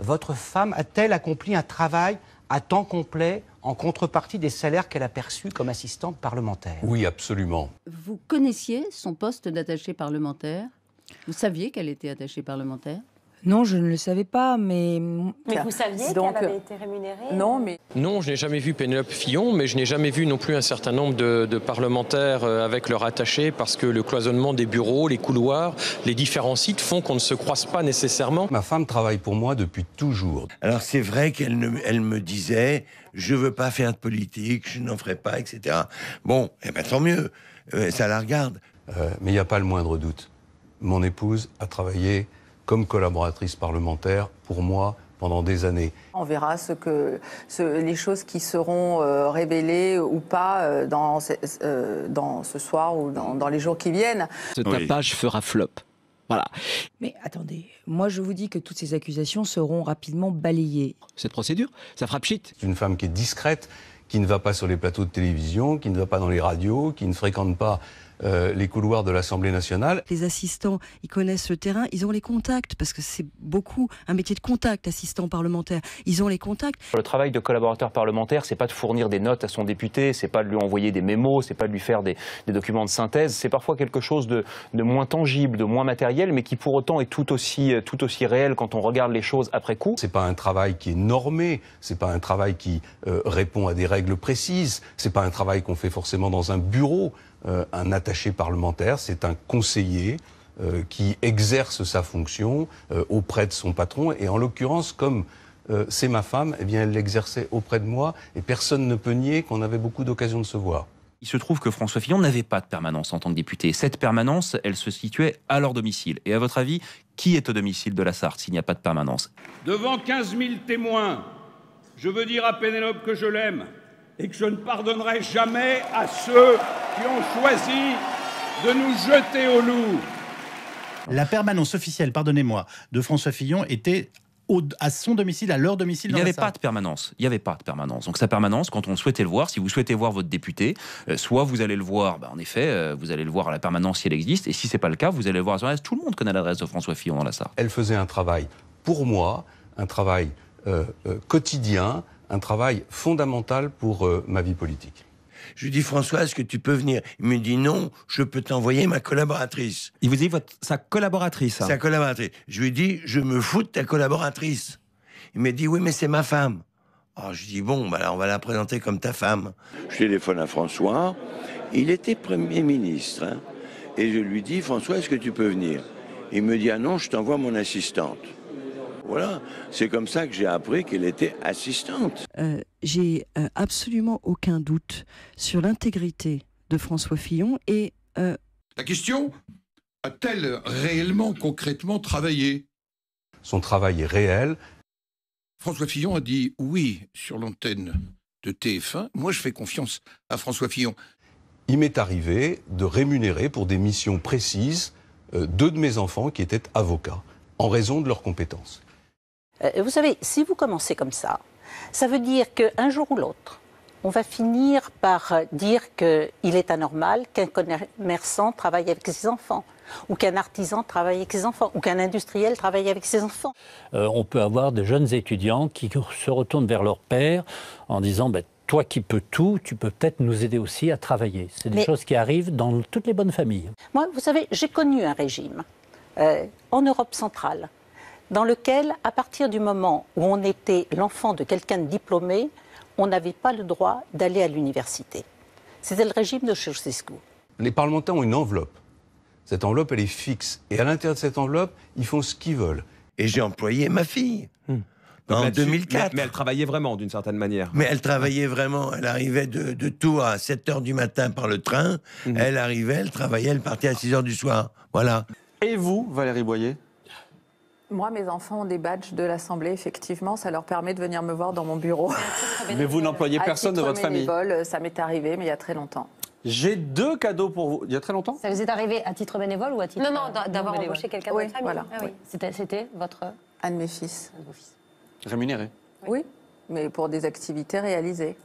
votre femme a-t-elle accompli un travail à temps complet en contrepartie des salaires qu'elle a perçus comme assistante parlementaire Oui, absolument. Vous connaissiez son poste d'attachée parlementaire Vous saviez qu'elle était attachée parlementaire non, je ne le savais pas, mais... Mais vous saviez qu'elle avait été rémunérée euh, Non, mais... Non, je n'ai jamais vu Pénélope Fillon, mais je n'ai jamais vu non plus un certain nombre de, parlementaires euh, avec leur attachés, parce que le cloisonnement des bureaux, les couloirs, les différents sites font qu'on ne se croise pas nécessairement. Ma femme travaille pour moi depuis toujours. Alors c'est vrai qu'elle me disait, je ne veux pas faire de politique, je n'en ferai pas, etc. Bon, eh bien tant mieux, euh, ça la regarde. mais il n'y a pas le moindre doute. Mon épouse a travaillé comme collaboratrice parlementaire, pour moi, pendant des années. On verra ce que, les choses qui seront euh, révélées ou pas euh, dans, euh, dans ce soir ou dans, les jours qui viennent. Ce tapage fera flop. Voilà. Mais attendez, moi je vous dis que toutes ces accusations seront rapidement balayées. Cette procédure, ça frappe C'est Une femme qui est discrète, qui ne va pas sur les plateaux de télévision, qui ne va pas dans les radios, qui ne fréquente pas euh, les couloirs de l'Assemblée nationale. Les assistants, ils connaissent le terrain, ils ont les contacts, parce que c'est beaucoup un métier de contact, assistant parlementaire. Ils ont les contacts. Le travail de collaborateur parlementaire, c'est pas de fournir des notes à son député, c'est pas de lui envoyer des mémos, c'est pas de lui faire des, documents de synthèse. C'est parfois quelque chose de, moins tangible, de moins matériel, mais qui pour autant est tout aussi, euh, tout aussi réel quand on regarde les choses après coup. C'est pas un travail qui est normé, c'est pas un travail qui euh, répond à des règles précises, c'est pas un travail qu'on fait forcément dans un bureau. Euh, un attaché parlementaire, c'est un conseiller euh, qui exerce sa fonction euh, auprès de son patron. Et en l'occurrence, comme c'est ma femme, eh bien, elle l'exerçait auprès de moi et personne ne peut nier qu'on avait beaucoup d'occasions de se voir. Il se trouve que François Fillon n'avait pas de permanence en tant que député. Cette permanence, elle se situait à leur domicile. Et à votre avis, qui est au domicile de la Sarthe s'il n'y a pas de permanence Devant 15 000 témoins, je veux dire à Pénélope que je l'aime et que je ne pardonnerai jamais à ceux qui ont choisi de nous jeter au loup. La permanence officielle, pardonnez-moi, de François Fillon était à son domicile, à leur domicile. Dans il n'y avait pas de permanence. Il n'y avait pas de permanence. Donc sa permanence, quand on souhaitait le voir, si vous souhaitez voir votre député, euh, soit vous allez le voir, bah, en effet, euh, vous allez le voir à la permanence si elle existe, et si ce n'est pas le cas, vous allez le voir à son adresse. Tout le monde connaît l'adresse de François Fillon dans la Sarthe. – Elle faisait un travail, pour moi, un travail euh, quotidien, un travail fondamental pour ma vie politique. Je lui dis, François, est-ce que tu peux venir Il me dit, non, je peux t'envoyer ma collaboratrice. Il vous dit sa collaboratrice hein. Sa collaboratrice. Je lui dis, je me fous de ta collaboratrice. Il me dit, oui, mais c'est ma femme. Alors ah, je dis, bon, bah, on va la présenter comme ta femme. Je téléphone à François. Il était Premier ministre. Hein. et je lui dis, François, est-ce que tu peux venir Il me dit, ah non, je t'envoie mon assistante. Voilà, c'est comme ça que j'ai appris qu'elle était assistante. Euh, j'ai euh, absolument aucun doute sur l'intégrité de François Fillon et... Euh, La question, a-t-elle réellement, concrètement travaillé Son travail est réel. François Fillon a dit oui sur l'antenne de TF1. Moi, je fais confiance à François Fillon. Il m'est arrivé de rémunérer pour des missions précises deux de mes enfants qui étaient avocats, en raison de leurs compétences. Euh, vous savez, si vous commencez comme ça, ça veut dire qu'un jour ou l'autre, on va finir par euh, dire qu'il est anormal qu'un commerçant travaille avec ses enfants, ou qu'un artisan travaille avec ses enfants, ou qu'un industriel travaille avec ses enfants. Euh, on peut avoir des jeunes étudiants qui se retournent vers leur père en disant ben, Toi qui peux tout, tu peux peut-être nous aider aussi à travailler. C'est des choses qui arrivent dans toutes les bonnes familles. Moi, vous savez, j'ai connu un régime en Europe centrale dans lequel, à partir du moment où on était l'enfant de quelqu'un de diplômé, on n'avait pas le droit d'aller à l'université. C'était le régime de Ceausescu. Les parlementaires ont une enveloppe. Cette enveloppe, elle est fixe. Et à l'intérieur de cette enveloppe, ils font ce qu'ils veulent. Et j'ai employé ma fille. Hmm. En 2004. Mais, elle travaillait vraiment, d'une certaine manière. Mais elle travaillait vraiment. Elle arrivait de, de Tours à 7 h du matin par le train. Hmm. Elle arrivait, elle travaillait, elle partait à 6 h du soir. Voilà. Et vous, Valérie Boyer moi, mes enfants ont des badges de l'Assemblée, effectivement. Ça leur permet de venir me voir dans mon bureau. mais vous n'employez personne de votre famille Ça m'est arrivé, mais il y a très longtemps. J'ai deux cadeaux pour vous. Il y a très longtemps Ça vous est arrivé à titre bénévole ou à titre. Non, non, d'avoir embauché quelqu'un de famille. Ah c'était votre. Un de mes fils. Rémunéré Oui, mais pour des activités réalisées.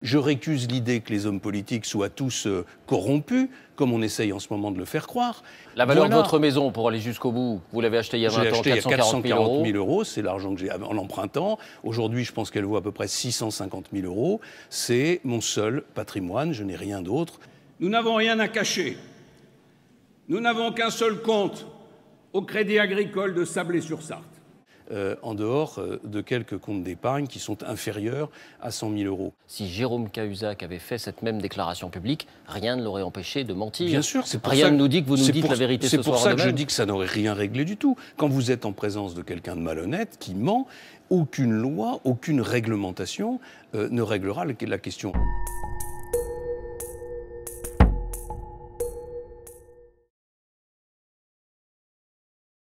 Je récuse l'idée que les hommes politiques soient tous euh, corrompus, comme on essaye en ce moment de le faire croire. La valeur de votre maison, pour aller jusqu'au bout, vous l'avez achetée il y a 20 ans, 440, 000 euros. euros c'est l'argent que j'ai en empruntant. Aujourd'hui, je pense qu'elle vaut à peu près 650 000 euros. C'est mon seul patrimoine, je n'ai rien d'autre. Nous n'avons rien à cacher. Nous n'avons qu'un seul compte au Crédit agricole de Sablé-sur-Sarthe. Euh, en dehors euh, de quelques comptes d'épargne qui sont inférieurs à 100 000 euros. Si Jérôme Cahuzac avait fait cette même déclaration publique, rien ne l'aurait empêché de mentir. Bien sûr, c'est pour ça nous dit que vous nous dites la vérité C'est pour ça que je dis que ça n'aurait rien réglé du tout. Quand vous êtes en présence de quelqu'un de malhonnête qui ment, aucune loi, aucune réglementation euh, ne réglera la question.